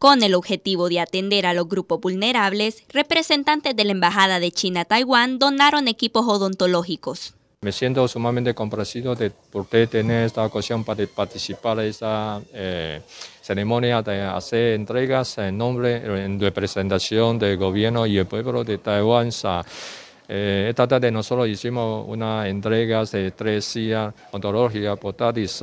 Con el objetivo de atender a los grupos vulnerables, representantes de la Embajada de China Taiwán donaron equipos odontológicos. Me siento sumamente complacido de poder tener esta ocasión para participar en esta eh, ceremonia de hacer entregas en nombre, en representación del gobierno y el pueblo de Taiwán. Eh, esta tarde nosotros hicimos una entrega de tres sillas odontológicas portátiles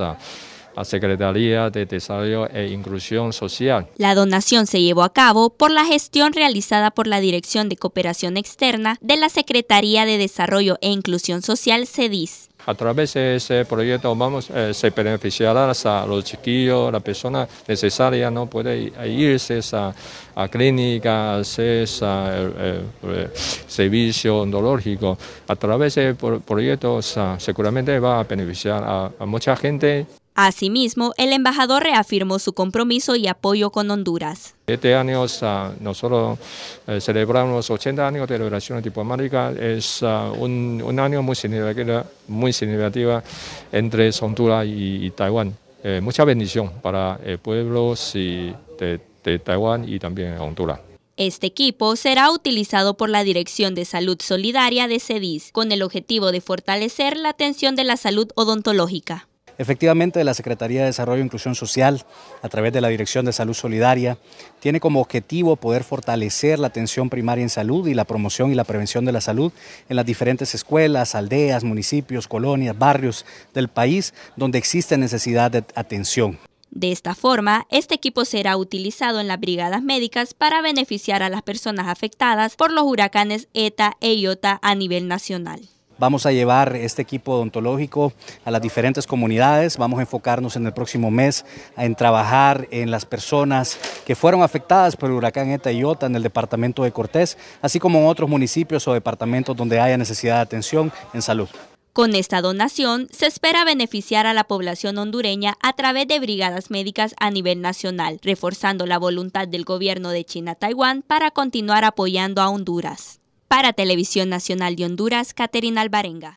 a Secretaría de Desarrollo e Inclusión Social. La donación se llevó a cabo por la gestión realizada por la Dirección de Cooperación Externa de la Secretaría de Desarrollo e Inclusión Social, CEDIS. A través de ese proyecto vamos, a eh, se beneficiará a los chiquillos, la persona necesaria no puede irse a, a clínica, hacer eh, eh, servicio oncológico. A través de proyectos ah, seguramente va a beneficiar a mucha gente Asimismo, el embajador reafirmó su compromiso y apoyo con Honduras. Este año ah, nosotros eh, celebramos 80 años de relaciones diplomáticas. Es ah, un, año muy significativo, entre Honduras y, Taiwán. Eh, mucha bendición para el eh, pueblo de, de Taiwán y también Honduras. Este equipo será utilizado por la Dirección de Salud Solidaria de CEDIS con el objetivo de fortalecer la atención de la salud odontológica. Efectivamente, la Secretaría de Desarrollo e Inclusión Social, a través de la Dirección de Salud Solidaria, tiene como objetivo poder fortalecer la atención primaria en salud y la promoción y la prevención de la salud en las diferentes escuelas, aldeas, municipios, colonias, barrios del país donde existe necesidad de atención. De esta forma, este equipo será utilizado en las brigadas médicas para beneficiar a las personas afectadas por los huracanes ETA e IOTA a nivel nacional. Vamos a llevar este equipo odontológico a las diferentes comunidades, vamos a enfocarnos en el próximo mes en trabajar en las personas que fueron afectadas por el huracán Eta y OTA en el departamento de Cortés, así como en otros municipios o departamentos donde haya necesidad de atención en salud. Con esta donación se espera beneficiar a la población hondureña a través de brigadas médicas a nivel nacional, reforzando la voluntad del gobierno de China-Taiwán para continuar apoyando a Honduras. Para Televisión Nacional de Honduras, Caterina Albarenga.